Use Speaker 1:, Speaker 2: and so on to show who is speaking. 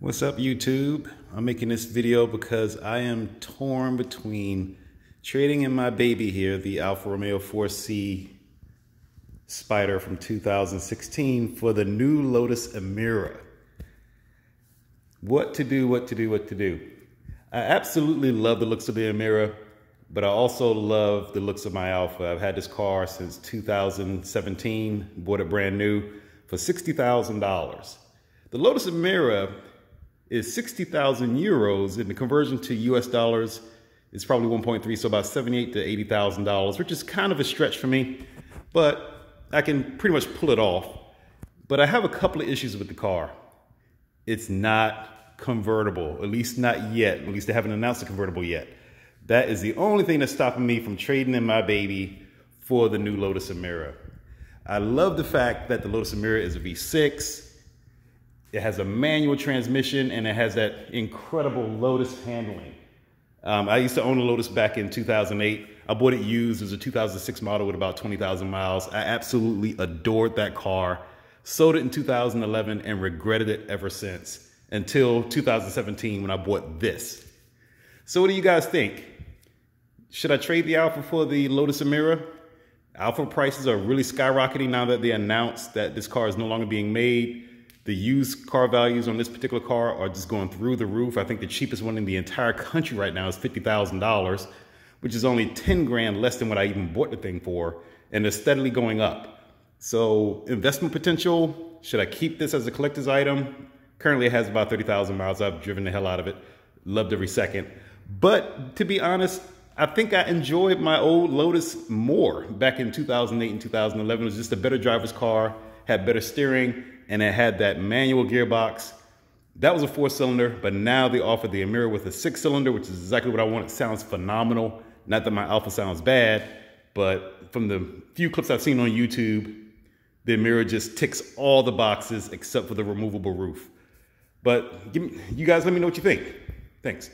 Speaker 1: What's up YouTube? I'm making this video because I am torn between trading in my baby here, the Alfa Romeo 4C Spider from 2016 for the new Lotus Emira. What to do, what to do, what to do. I absolutely love the looks of the Emira, but I also love the looks of my Alfa. I've had this car since 2017, bought it brand new for $60,000. The Lotus Emira is 60,000 euros, and the conversion to US dollars is probably 1.3, so about 78 to 80,000 dollars, which is kind of a stretch for me, but I can pretty much pull it off. But I have a couple of issues with the car. It's not convertible, at least not yet. At least they haven't announced a convertible yet. That is the only thing that's stopping me from trading in my baby for the new Lotus Emira. I love the fact that the Lotus Emira is a V6. It has a manual transmission and it has that incredible Lotus handling. Um, I used to own a Lotus back in 2008. I bought it used. It was a 2006 model with about 20,000 miles. I absolutely adored that car. Sold it in 2011 and regretted it ever since until 2017 when I bought this. So what do you guys think? Should I trade the Alpha for the Lotus Amira? Alpha prices are really skyrocketing now that they announced that this car is no longer being made. The used car values on this particular car are just going through the roof. I think the cheapest one in the entire country right now is $50,000, which is only 10 grand less than what I even bought the thing for, and it's steadily going up. So investment potential, should I keep this as a collector's item? Currently it has about 30,000 miles. I've driven the hell out of it. Loved every second. But to be honest, I think I enjoyed my old Lotus more back in 2008 and 2011. It was just a better driver's car had better steering, and it had that manual gearbox. That was a four cylinder, but now they offer the Amira with a six cylinder, which is exactly what I want. It sounds phenomenal. Not that my Alpha sounds bad, but from the few clips I've seen on YouTube, the Amira just ticks all the boxes except for the removable roof. But me, you guys let me know what you think. Thanks.